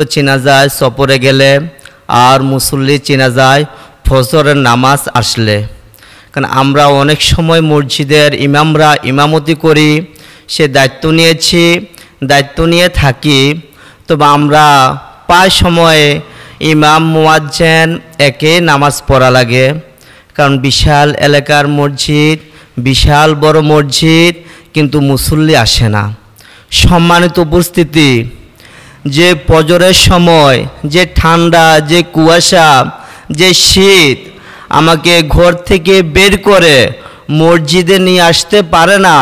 তো চেনা যায় সফরে গেলে আর মুসল্লি চেনা যায় ফজরের নামাজ আসলে কারণ আমরা অনেক সময় মসজিদের ইমামরা ইমামতি করি সে দায়িত্ব নিয়েছি দায়িত্ব নিয়ে থাকি তবে আমরা প্রায় সময়ে ইমাম মোয়াজ্জেন একে নামাজ পড়া লাগে কারণ বিশাল এলাকার মসজিদ বিশাল বড় মসজিদ কিন্তু মুসল্লি আসে না সম্মানিত উপস্থিতি যে পজরের সময় যে ঠান্ডা যে কুয়াশা যে শীত আমাকে ঘর থেকে বের করে মসজিদে নিয়ে আসতে পারে না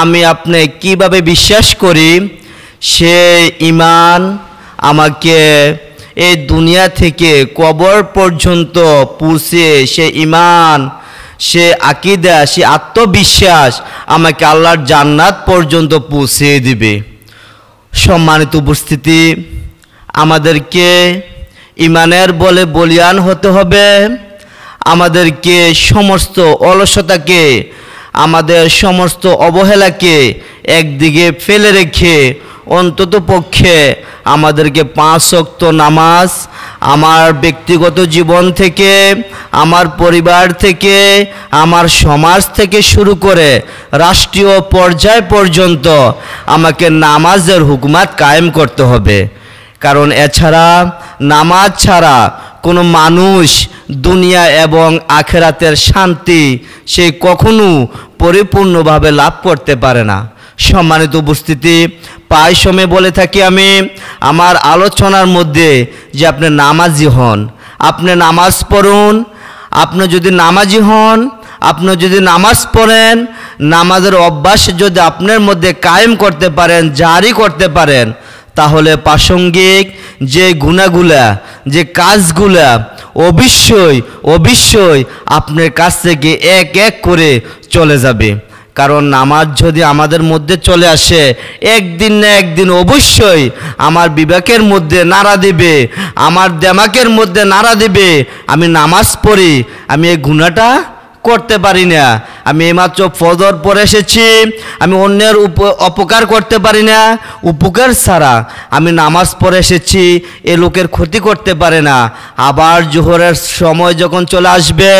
আমি আপনি কিভাবে বিশ্বাস করি সে ইমান আমাকে এই দুনিয়া থেকে কবর পর্যন্ত পৌঁছে সে ইমান সে আকিদা সে আত্মবিশ্বাস আমাকে আল্লাহর জান্নাত পর্যন্ত পৌঁছে দিবে সম্মানিত উপস্থিতি আমাদেরকে ইমানের বলে বলিয়ান হতে হবে আমাদেরকে সমস্ত অলসতাকে আমাদের সমস্ত অবহেলাকে একদিকে ফেলে রেখে অন্তত পক্ষে আমাদেরকে পাঁচ শক্ত নামাজ আমার ব্যক্তিগত জীবন থেকে আমার পরিবার থেকে আমার সমাজ থেকে শুরু করে রাষ্ট্রীয় পর্যায় পর্যন্ত আমাকে নামাজের হুকুমাত কায়েম করতে হবে কারণ এছাড়া নামাজ ছাড়া কোনো মানুষ দুনিয়া এবং আখেরাতের শান্তি সে কখনো পরিপূর্ণভাবে লাভ করতে পারে না সম্মানিত উপস্থিতি প্রায় সময় বলে থাকি আমি আমার আলোচনার মধ্যে যে আপনি নামাজি হন আপনি নামাজ পড়ুন আপনি যদি নামাজি হন আপনি যদি নামাজ পড়েন নামাজের অভ্যাস যদি আপনার মধ্যে কায়েম করতে পারেন জারি করতে পারেন তাহলে প্রাসঙ্গিক যে গুণাগুলা যে কাজগুলা অবশ্যই অবশ্যই আপনার কাছ থেকে এক এক করে চলে যাবে কারণ নামাজ যদি আমাদের মধ্যে চলে আসে একদিন না একদিন অবশ্যই আমার বিবেকের মধ্যে নাড়া দেবে আমার দেমাকের মধ্যে নাড়া দেবে আমি নামাজ পড়ি আমি এই গুণাটা করতে পারি না আমি এইমাত্র ফজর পরে এসেছি আমি অন্যের অপকার করতে পারি না উপকার ছাড়া আমি নামাজ পরে এসেছি এ লোকের ক্ষতি করতে পারে না আবার জোহরের সময় যখন চলে আসবে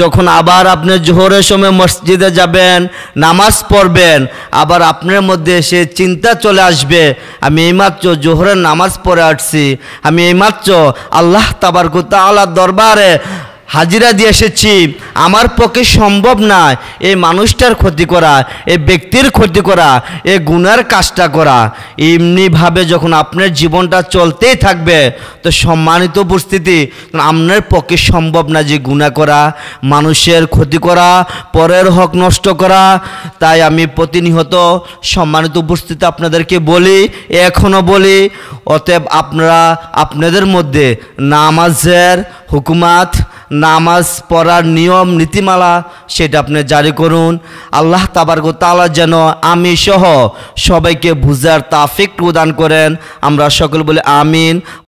যখন আবার আপনি জোহরের সময় মসজিদে যাবেন নামাজ পড়বেন আবার আপনার মধ্যে সে চিন্তা চলে আসবে আমি এইমাত্র জোহরের নামাজ পড়ে আসছি আমি এইমাত্র আল্লাহ কুতা আল্লাহ দরবারে হাজিরা দিয়ে এসেছি আমার পক্ষে সম্ভব না এই মানুষটার ক্ষতি করা এই ব্যক্তির ক্ষতি করা এ গুনার কাজটা করা এমনিভাবে যখন আপনার জীবনটা চলতেই থাকবে তো সম্মানিত উপস্থিতি আপনার পক্ষে সম্ভব না যে গুণা করা মানুষের ক্ষতি করা পরের হক নষ্ট করা তাই আমি প্রতিনিয়ত সম্মানিত উপস্থিতি আপনাদেরকে বলি এখনও বলি অতএব আপনারা আপনাদের মধ্যে নামাজের হুকুমাত নামাজ পড়ার নিয়ম নীতিমালা সেটা আপনি জারি করুন আল্লাহ তাবারকু তালা যেন আমি সহ সবাইকে বুঝার তাফিক প্রদান করেন আমরা সকল বলে আমিন